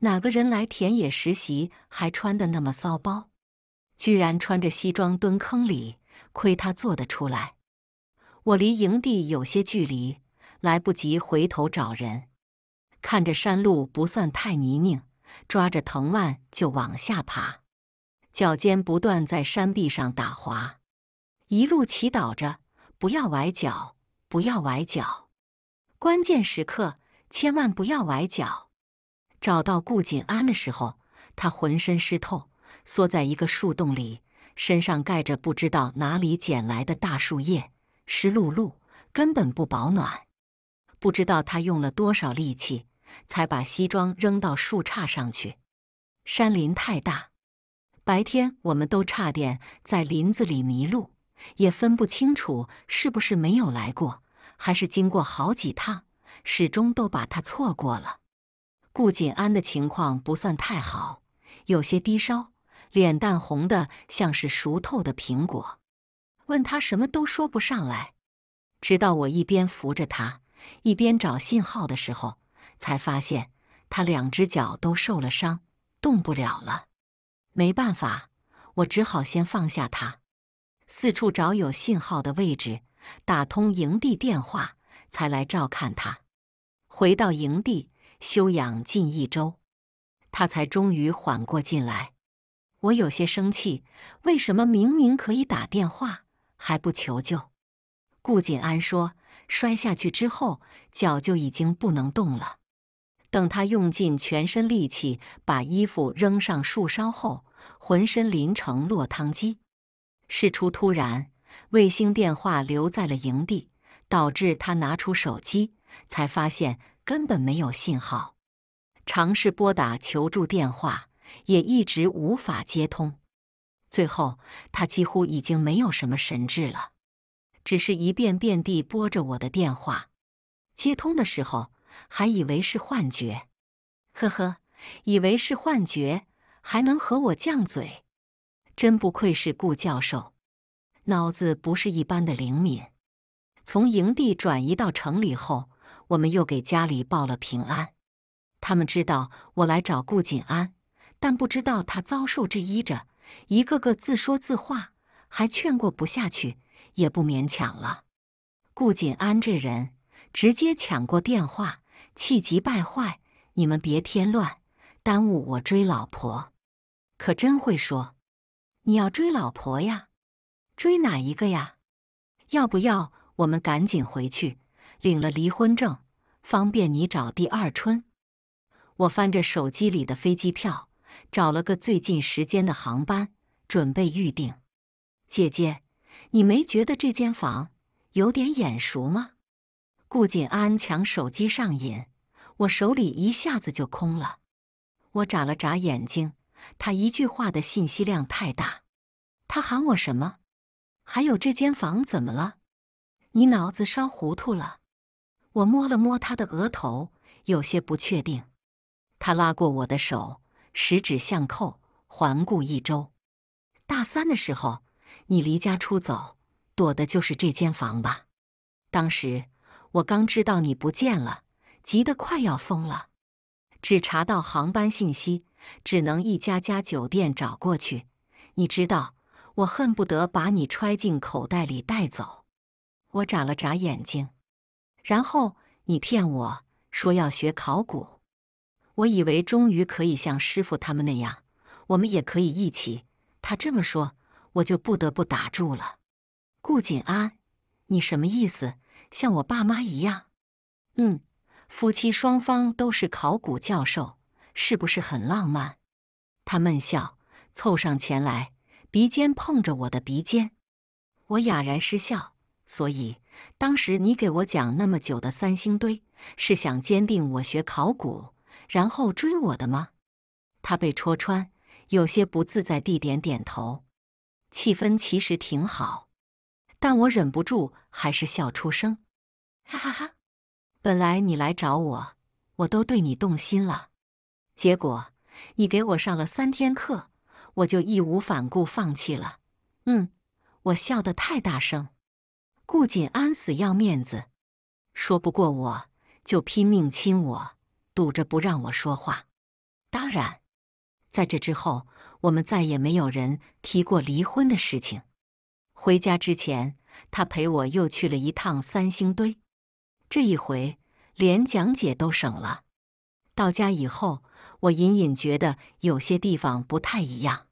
哪个人来田野实习还穿的那么骚包，居然穿着西装蹲坑里？亏他做得出来！我离营地有些距离，来不及回头找人。看着山路不算太泥泞，抓着藤蔓就往下爬，脚尖不断在山壁上打滑。一路祈祷着：不要崴脚，不要崴脚！关键时刻，千万不要崴脚！找到顾锦安的时候，他浑身湿透，缩在一个树洞里。身上盖着不知道哪里捡来的大树叶，湿漉漉，根本不保暖。不知道他用了多少力气，才把西装扔到树杈上去。山林太大，白天我们都差点在林子里迷路，也分不清楚是不是没有来过，还是经过好几趟，始终都把它错过了。顾锦安的情况不算太好，有些低烧。脸蛋红的像是熟透的苹果，问他什么都说不上来。直到我一边扶着他，一边找信号的时候，才发现他两只脚都受了伤，动不了了。没办法，我只好先放下他，四处找有信号的位置，打通营地电话，才来照看他。回到营地休养近一周，他才终于缓过劲来。我有些生气，为什么明明可以打电话还不求救？顾锦安说：“摔下去之后，脚就已经不能动了。等他用尽全身力气把衣服扔上树梢后，浑身淋成落汤鸡。事出突然，卫星电话留在了营地，导致他拿出手机才发现根本没有信号，尝试拨打求助电话。”也一直无法接通，最后他几乎已经没有什么神智了，只是一遍遍地拨着我的电话。接通的时候还以为是幻觉，呵呵，以为是幻觉还能和我犟嘴，真不愧是顾教授，脑子不是一般的灵敏。从营地转移到城里后，我们又给家里报了平安，他们知道我来找顾锦安。但不知道他遭受这疑着，一个个自说自话，还劝过不下去，也不勉强了。顾锦安这人直接抢过电话，气急败坏：“你们别添乱，耽误我追老婆，可真会说！你要追老婆呀？追哪一个呀？要不要我们赶紧回去领了离婚证，方便你找第二春？”我翻着手机里的飞机票。找了个最近时间的航班，准备预定。姐姐，你没觉得这间房有点眼熟吗？顾锦安抢手机上瘾，我手里一下子就空了。我眨了眨眼睛，他一句话的信息量太大。他喊我什么？还有这间房怎么了？你脑子烧糊涂了？我摸了摸他的额头，有些不确定。他拉过我的手。十指相扣，环顾一周。大三的时候，你离家出走，躲的就是这间房吧？当时我刚知道你不见了，急得快要疯了，只查到航班信息，只能一家家酒店找过去。你知道，我恨不得把你揣进口袋里带走。我眨了眨眼睛，然后你骗我说要学考古。我以为终于可以像师傅他们那样，我们也可以一起。他这么说，我就不得不打住了。顾锦安，你什么意思？像我爸妈一样？嗯，夫妻双方都是考古教授，是不是很浪漫？他闷笑，凑上前来，鼻尖碰着我的鼻尖，我哑然失笑。所以当时你给我讲那么久的三星堆，是想坚定我学考古。然后追我的吗？他被戳穿，有些不自在地点点头。气氛其实挺好，但我忍不住还是笑出声，哈哈哈！本来你来找我，我都对你动心了，结果你给我上了三天课，我就义无反顾放弃了。嗯，我笑得太大声，顾锦安死要面子，说不过我就拼命亲我。堵着不让我说话。当然，在这之后，我们再也没有人提过离婚的事情。回家之前，他陪我又去了一趟三星堆，这一回连讲解都省了。到家以后，我隐隐觉得有些地方不太一样。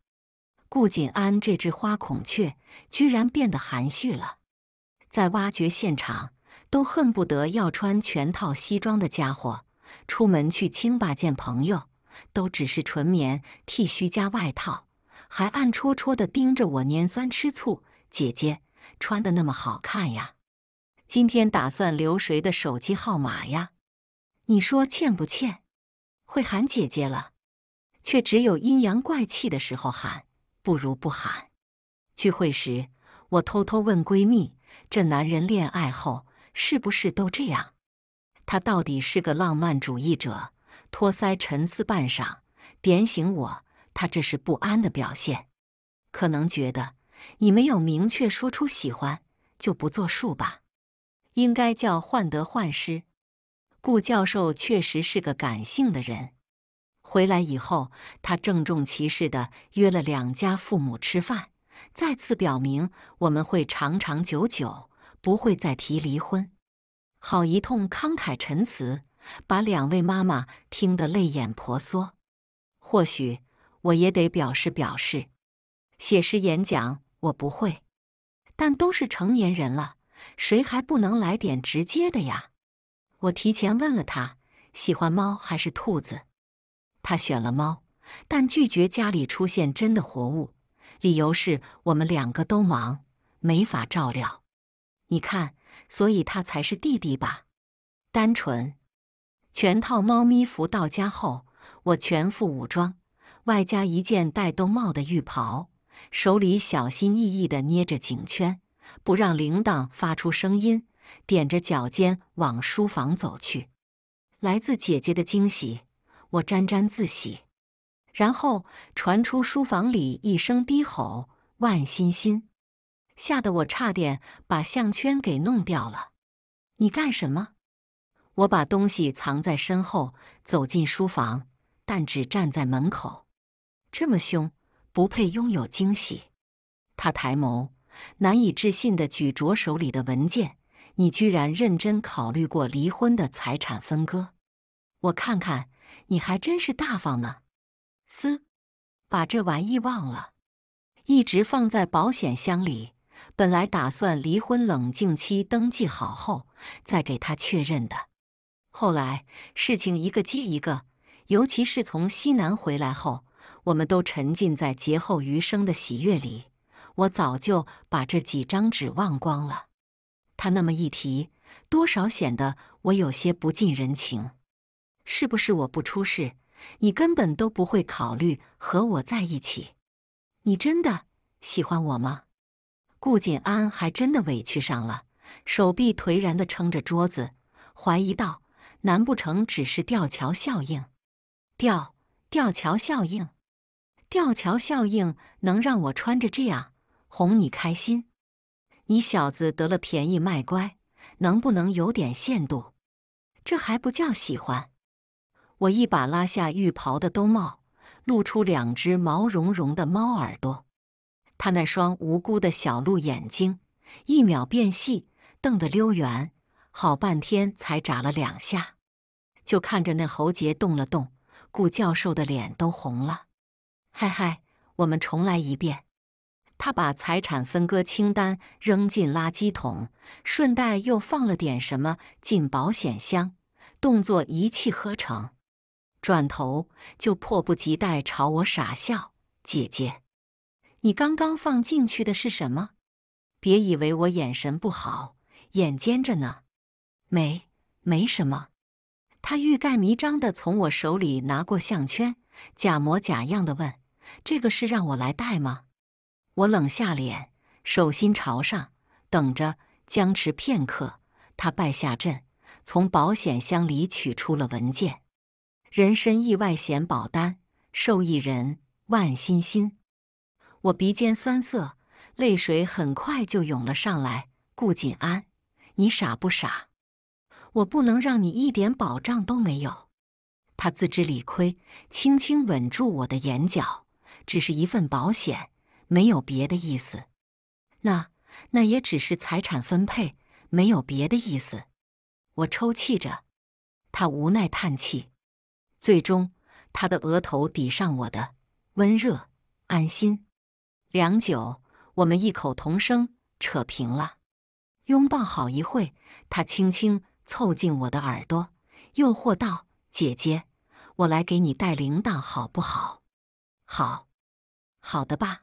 顾锦安这只花孔雀居然变得含蓄了，在挖掘现场都恨不得要穿全套西装的家伙。出门去清吧见朋友，都只是纯棉剃须加外套，还暗戳戳的盯着我，粘酸吃醋。姐姐穿的那么好看呀，今天打算留谁的手机号码呀？你说欠不欠？会喊姐姐了，却只有阴阳怪气的时候喊，不如不喊。聚会时，我偷偷问闺蜜：“这男人恋爱后是不是都这样？”他到底是个浪漫主义者，托腮沉思半晌，点醒我：他这是不安的表现，可能觉得你没有明确说出喜欢就不作数吧，应该叫患得患失。顾教授确实是个感性的人。回来以后，他郑重其事的约了两家父母吃饭，再次表明我们会长长久久，不会再提离婚。好一通慷慨陈词，把两位妈妈听得泪眼婆娑。或许我也得表示表示。写诗演讲我不会，但都是成年人了，谁还不能来点直接的呀？我提前问了他，喜欢猫还是兔子？他选了猫，但拒绝家里出现真的活物，理由是我们两个都忙，没法照料。你看。所以他才是弟弟吧？单纯，全套猫咪服到家后，我全副武装，外加一件带兜帽的浴袍，手里小心翼翼的捏着颈圈，不让铃铛发出声音，踮着脚尖往书房走去。来自姐姐的惊喜，我沾沾自喜。然后传出书房里一声低吼：“万欣欣。”吓得我差点把项圈给弄掉了。你干什么？我把东西藏在身后，走进书房，但只站在门口。这么凶，不配拥有惊喜。他抬眸，难以置信的举着手里的文件：“你居然认真考虑过离婚的财产分割？我看看，你还真是大方呢。”嘶，把这玩意忘了，一直放在保险箱里。本来打算离婚冷静期登记好后再给他确认的，后来事情一个接一个，尤其是从西南回来后，我们都沉浸在劫后余生的喜悦里，我早就把这几张纸忘光了。他那么一提，多少显得我有些不近人情。是不是我不出事，你根本都不会考虑和我在一起？你真的喜欢我吗？顾锦安还真的委屈上了，手臂颓然地撑着桌子，怀疑道：“难不成只是吊桥效应？吊吊桥效应？吊桥效应能让我穿着这样哄你开心？你小子得了便宜卖乖，能不能有点限度？这还不叫喜欢？”我一把拉下浴袍的兜帽，露出两只毛茸茸的猫耳朵。他那双无辜的小鹿眼睛，一秒变细，瞪得溜圆，好半天才眨了两下，就看着那喉结动了动。顾教授的脸都红了。嗨嗨，我们重来一遍。他把财产分割清单扔进垃圾桶，顺带又放了点什么进保险箱，动作一气呵成。转头就迫不及待朝我傻笑，姐姐。你刚刚放进去的是什么？别以为我眼神不好，眼尖着呢。没，没什么。他欲盖弥彰的从我手里拿过项圈，假模假样的问：“这个是让我来戴吗？”我冷下脸，手心朝上，等着。僵持片刻，他败下阵，从保险箱里取出了文件——人身意外险保单，受益人万欣欣。我鼻尖酸涩，泪水很快就涌了上来。顾锦安，你傻不傻？我不能让你一点保障都没有。他自知理亏，轻轻吻住我的眼角。只是一份保险，没有别的意思。那那也只是财产分配，没有别的意思。我抽泣着，他无奈叹气。最终，他的额头抵上我的，温热，安心。良久，我们异口同声，扯平了，拥抱好一会。他轻轻凑近我的耳朵，诱惑道：“姐姐，我来给你戴铃铛好不好？”“好，好的吧。”